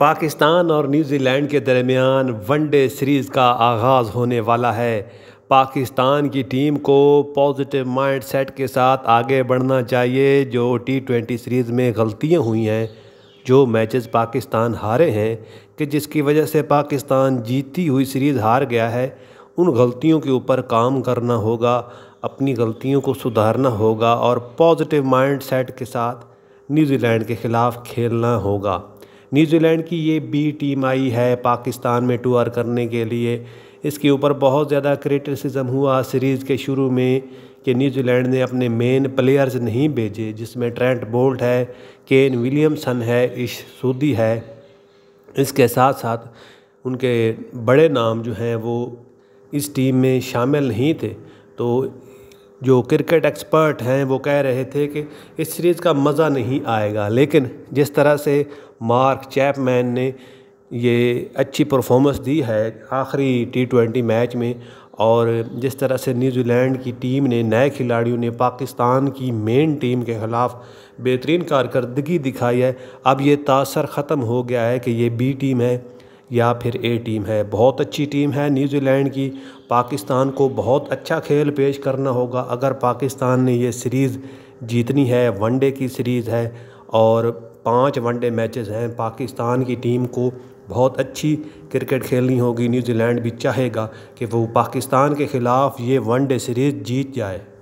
पाकिस्तान और न्यूजीलैंड के दरमियान वनडे सीरीज़ का आगाज़ होने वाला है पाकिस्तान की टीम को पॉजिटिव माइंड सेट के साथ आगे बढ़ना चाहिए जो टी ट्वेंटी सीरीज़ में गलतियाँ हुई हैं जो मैचेस पाकिस्तान हारे हैं कि जिसकी वजह से पाकिस्तान जीती हुई सीरीज़ हार गया है उन गलतियों के ऊपर काम करना होगा अपनी गलतियों को सुधारना होगा और पॉजिटिव माइंड सेट के साथ न्यूजीलैंड के ख़िलाफ़ खेलना होगा न्यूजीलैंड की ये बी टीम आई है पाकिस्तान में टूर करने के लिए इसके ऊपर बहुत ज़्यादा क्रिटिसिज्म हुआ सीरीज़ के शुरू में कि न्यूजीलैंड ने अपने मेन प्लेयर्स नहीं भेजे जिसमें ट्रेंट बोल्ट है केन विलियमसन है इश सूदी है इसके साथ साथ उनके बड़े नाम जो हैं वो इस टीम में शामिल नहीं थे तो जो क्रिकेट एक्सपर्ट हैं वो कह रहे थे कि इस सीरीज़ का मज़ा नहीं आएगा लेकिन जिस तरह से मार्क चैपमैन ने ये अच्छी परफॉर्मेंस दी है आखिरी टी ट्वेंटी मैच में और जिस तरह से न्यूजीलैंड की टीम ने नए खिलाड़ियों ने पाकिस्तान की मेन टीम के ख़िलाफ़ बेहतरीन कारकर्दगी दिखाई है अब ये तासर ख़त्म हो गया है कि ये बी टीम है या फिर ए टीम है बहुत अच्छी टीम है न्यूजीलैंड की पाकिस्तान को बहुत अच्छा खेल पेश करना होगा अगर पाकिस्तान ने ये सीरीज़ जीतनी है वनडे की सीरीज़ है और पांच वनडे मैचेस हैं पाकिस्तान की टीम को बहुत अच्छी क्रिकेट खेलनी होगी न्यूजीलैंड भी चाहेगा कि वो पाकिस्तान के ख़िलाफ़ ये वनडे सीरीज़ जीत जाए